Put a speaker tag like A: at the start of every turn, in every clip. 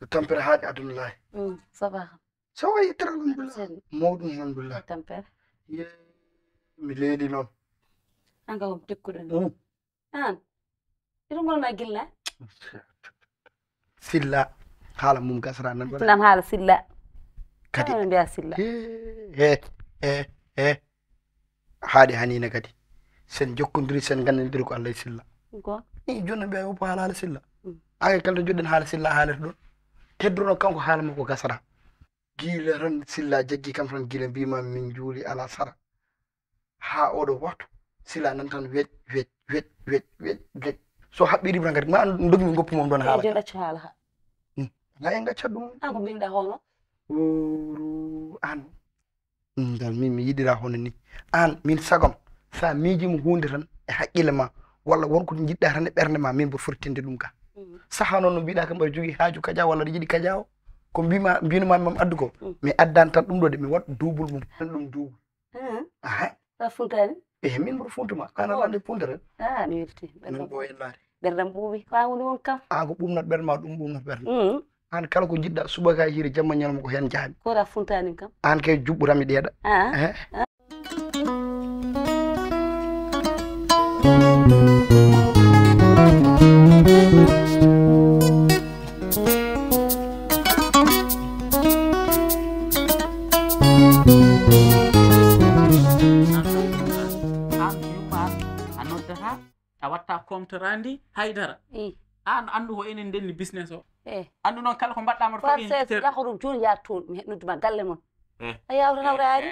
A: تتمبر حاج عبد الله
B: صباحا سوي ترى بالله
A: موت من بالله تمبر ميلادي لون
B: أنا قوم تكرن أنا يرون ما قلنا
A: سلا حالا مم كسرة نقول نعم
B: حالا سلا كدي أنا بيا
A: سلا إيه إيه إيه هذه هنينا كدي sen jokkondiri sen gandidiri ko allah e silla ko i joni mbiya woppo haala haala silla aka kalɗo joɗɗen haala silla haalata ɗon teddono kanko haala makko gasata guila tan silla jaggi kam tan guila mbimami min juuli ala sara ha oɗo wattu silla nan tan weƴ weƴ weƴ weƴ weƴ weƴ so haɓɓiri bra gadi ma dogimi goppu mom ɗon haala
B: ɗacca haala ha hmm. na en gaccat ɗum an ko binɗa hono
A: wuru an ngal min mi yiɗira hono ni an min sagom sa miijimo hunde tan e haqqille ma walla wonko jiɗɗa tan e ɓernde ma min mbo fortinde ɗum ka saha non no biida kam mbaɗa jogi haaju kajaw wala aɗa yiɗi kajaw ko biinu mbinomami mam addu ko hmm. mi addan tan dum do de mi waɗa duubul mum tan ɗum ah ah funtani eh min mboɗo funtuma kanalande oh. puntere
B: mi welti min ɓooy dam buubi ɓuuɓi wawude won kam
A: a ko ɓumnata ber. ma ɗum ɓumnata ɓerde hmm. an kala ko suba subaka hiiri jamma ñalma ko hen
B: ko ra funtanim kam
A: an kay juɓɓotami ɗeeɗa
B: thank you
C: mbatta comtorandi haydara eh. an anu ho enen ndenni business o eh. anndu noon kala ko mbaɗɗa mbaɗa fofses
B: yahorum joni yaat toon mi heɗnuduma galle moon
C: eh. a yawtan hawraari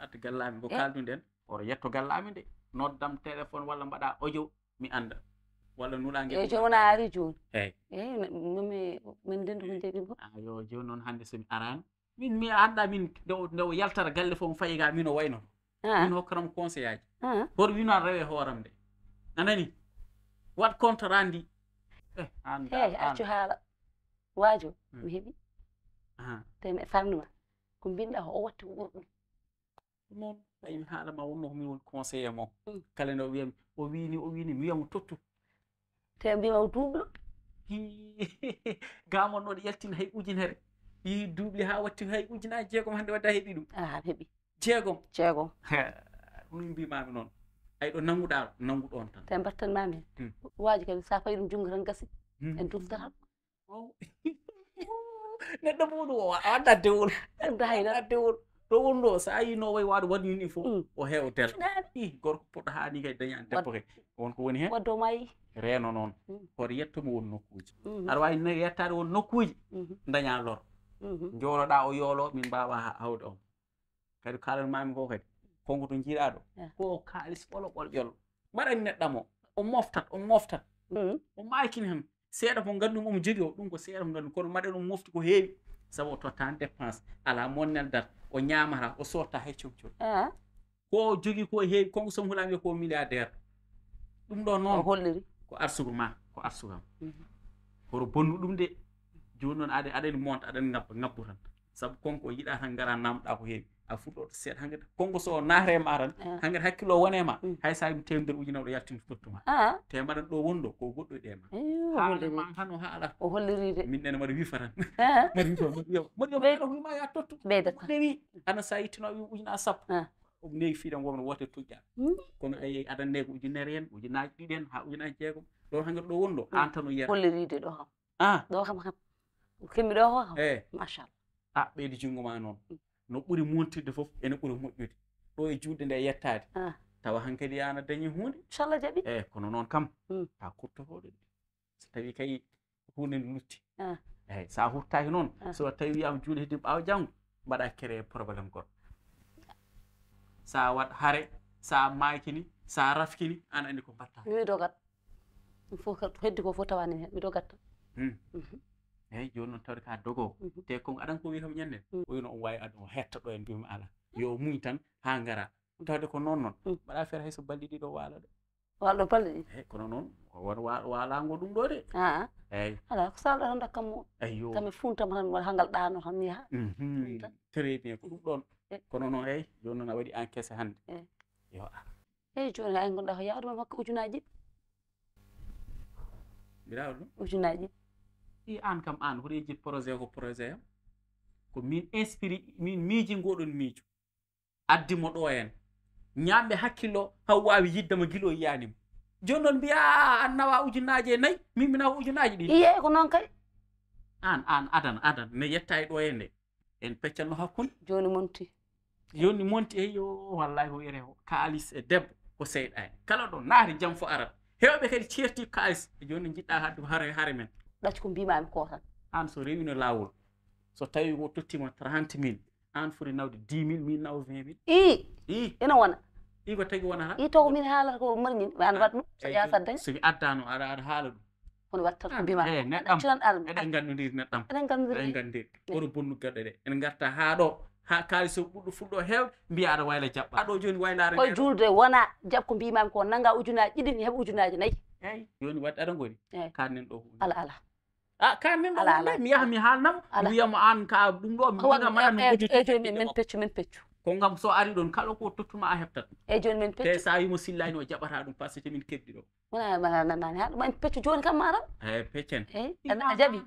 C: adda gallami mbo kalduɗen oto yetto gallami nde noddam téléphone walla mbada, audio mi anda walla nuɗage eyi joni
B: wona ari joni eh, eyi mami min ndendu ko jogui ko ah,
C: yo joni noon hannde somi arani
B: min mi anda min
C: ndewo yaltara galle fof mi fayiga ah. min o wayno min hokkanamo conseil aji ah. hoto winon rewe hooram nde anani wat contrat ndi eh hey, accu
B: haala waajo mi heɓi te famnuma ko mbinɗa ko o watti ko ɓurɗum noon
C: mi haala ma wonno ko min woni conseiller mo kala nde o wiyami o wini o wini mi wiyamo tottu
B: te mbima o duuɓlo
C: gamonno ɗo yaltina hay ujinere yehi duuɓi ha watti hay ujunaji jeegom hande wadda heeɓi ɗum a heɓi jeegom jeegom min mbimami noon ay ɗo nanguɗa nangu ɗon tan te
B: mbattanma men hmm. waaji kadi sa fawi ɗum junngo tan gasi hmm. en tumtatam neɗɗo muɗum o a wadda dewol dayna
C: dewol ɗo wonɗo so a yino way waɗo waɗ yuni fof hmm. o hewtel i gorko poɗɗo haani kadi dañi an debbo kay wonko woni hen waddo yi reeno noon hoto yettomo won nokkuuji aɗa wawi yettade won nokkuji daña lor joloɗa o yoolo min mbawa hawde on kadi kalan kalanmami ko kadi konngo to njiiɗa ɗo ko o kaalis ɓolo ɓol ɓolo mbaɗani neɗɗa mo o moftat o moftat mm-hmm. o maakin hen seeɗa fo nganndu omo jogi o ɗum ko seeɗa fo ngandu kono mbaɗen o mofti ko heewi sabu o tottan dépense alaa monnel dat o ñaamata o sotta hay comcol ah. ko o jogii ko heewi konngo somhulaami wiya ko milliardaire ɗum ɗo noon holliri ko arsugu ma ko arsugam mm-hmm. koto bonnu ɗum de jooni noon aɗa aɗani monta aɗani ngabba ngabbu tan sabu konko o yiɗa tan ngara namɗa ko heewi a fuɗɗoto seeɗa hankkadi kongo so o naarema e tan ah. hankkadi hakkilo wone ma mm. hay sa temdere ujunawɗo yaltin tottuma temaɗan ɗo ah. wonɗo ko goɗɗo e ɗema haalema tan o haalat o holliride min ɗene mbaɗa wifa tan ah. mbaɗa wifa mbaɗawiima
B: ya totto ɓeydata ɗewi
C: ana sa yittino wi ujuna sappo omo newi fiiɗan womno wote toƴƴa hmm. kono ayi aɗan neego ujunere en ujunaji ɗiɗi en ha ujunaji jeegom ɗon hankkadi ɗo wonɗo hmm. an tan o yiyata holliride ɗo kam ɗo kam kam kemmi ɗo ko kam eh. machallah a ɓeydi junngo ma noon hmm. no ɓuri montidde fof ene ɓuri moƴƴude ɗo e juuɗe nde yettade ah. tawa hankadi kadi ana dañi hunde inchallah jaɓi eyi kono noon kam hmm. ta kuttotoɗo ɗe so tawi kay hunde nde lutti ah. eyi sa huttaki noon ah. so tawi wiyama juuɗe heddi ɓaawa janngo mbaɗa kere probléme goɗɗo sa waɗ hare sa maakini sa rafkini an andi ko mbatta
B: mi dogat fof heddi ko fof tawani hen mi dogat
C: hmm. mhm. eyyi joni noon tawde ka dogo te ko aɗana ko wi kam ñande oyino on wawi adon hetto ɗo en mbima ala yo muñ tan ha gara tawde ko noon noon mbaɗa feere hayso balɗe ɗiɗo waala ɗo walɗo balɗe ɗi eyyi kono noon won walango ɗum ɗo de aa eyyi
B: ala ko salɗa tan dakkam mo eyyo tami funtama tan waɗa hangal ɗano tan mi yaha
C: très bien ko ɗum ɗon kono noon eyyi joni noon a waɗi encaissé hannde yo ar
B: eyyi joni ay gonɗa ko yawɗuma makko ujunaji ɗiɗi mbiɗa ɗum ujunaji ɗiɗi
C: i an kam an hoɗo yejji projet ko projet am ko min inspirit min miiji ngoɗon miijo addimo ɗo en ñamɓe hakkillo haw wawi yiddema guilo yiyanima joni noon mbiya an nawa ujunnaji e nayyi min minawa ujunnaji ɗi iye ko noon kay an an adana adana ne yetta e ɗo e nde en peccatno hakkude joni monti joni monti eyo wallay ko wiyete kalis e debbo ko seyɗa en kala ɗo naati jam fo arat hewɓe kadi ceerti kalis joni no jiɗɗa hadde hare hare men ɗacc ko
B: mbimami ko tan
C: an so rewino lawol so tawi o tottima trente mille an foti
B: nawde dix mille min nawa vingt mille i ina wona i ko tagi wonata i taw ko min haalata ko marñin an ah, wat ɗum so yasat dañ so
C: mi addano aɗa aɗa haala ɗum
B: hono wattat ko ah, mbima
C: neɗɗoan alam eɗen gandodiri neɗɗam eɗen gandodir eɗen gandodiri oto bonnu gaɗɗo ɗe ene garta ha ɗo ha kalis o ɓuɗɗo fuɗɗo hewde mbiya aɗa wayla jaɓɓa aɗo joni waylare koye julde
B: wona jaɓ ko mbimami ko nangga ujunaji ɗiɗi heeɓa ujunaji nayyi eyi
C: joni wadde aɗa goni kannen ɗo
B: ala ala kammin ɗo wonde mi yaha eh, eh, mi haalnamo mi wiyamo an ka ɗum ɗo mi wona maɗa mi
C: peccu min peccu ko gam so ari ɗon kala ko tottuma a heftat ɗum
B: eyyi joni min peccu te sa
C: wimo sillani o jaɓata ɗum par ce que min keddi ɗo
B: wonanani haɗum en peccu joni kam maram
C: eyyi peccen
B: a jaɓi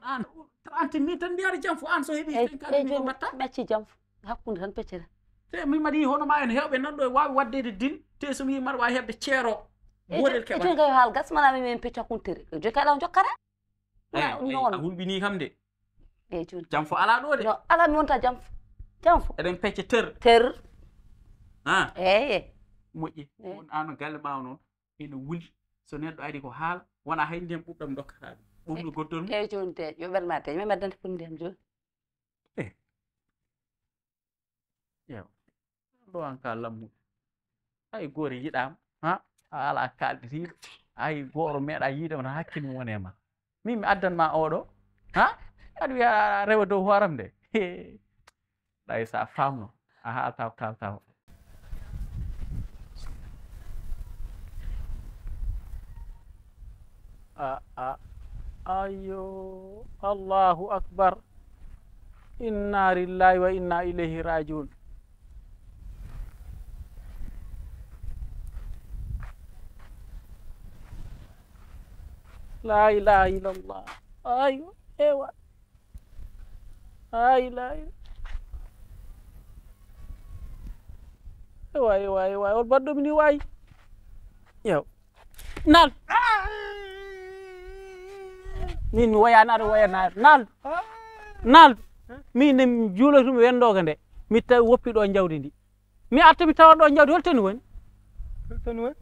B: trente mille tan mbiyata jam fo an so heeɓi eyi mi acci jam hakkude tan
C: pecceten te min mbaɗa hono ma en hewɓe nan ɗo e wawi waddede din te somi yi mbaɗa wawi hebde ceero
B: gotel eh, keɓa joni kay haal gasmanami min pecco hakkude tere jogi kaɗa o jokkata ay
C: hun bini kam de jam fo ala
B: ɗo de ala mi wonta jam jam fo
C: eɗen pecce ter ter ha eyyi moƴƴi won an galle ma noon ene wuli so neɗɗo ari ko haala wona hay ndiyam ɓuɓɗam dokkata ɗum ɗum no goddol mum
B: eyi joni te yo ɓelma te mi meddante pour ndiyam joni e
C: ƴeew ɗo an ka lammude hay goore yiɗama ha a ala kalɗitimo hay gooro meeɗa yiidema tan hakkille mum woni e ma min mi adan ma oɗo ha aɗa ya rewa dow horam nde dai sa famno a ha taw a a ayo allahu akbar inna lillahi wa inna ilaihi rajiun la ilaha illallah
B: ayo ewa
C: aila ewa ewa ewa on mbaɗɗomi ni waayi yew nal min mi woyani aɗa woya naare naldu naldu min ne mi juulotumi wendoga nde mi tawi woppi ɗo jawdi ndi mi arta mi tawa ɗo jawdi holtoni woni holtoni woni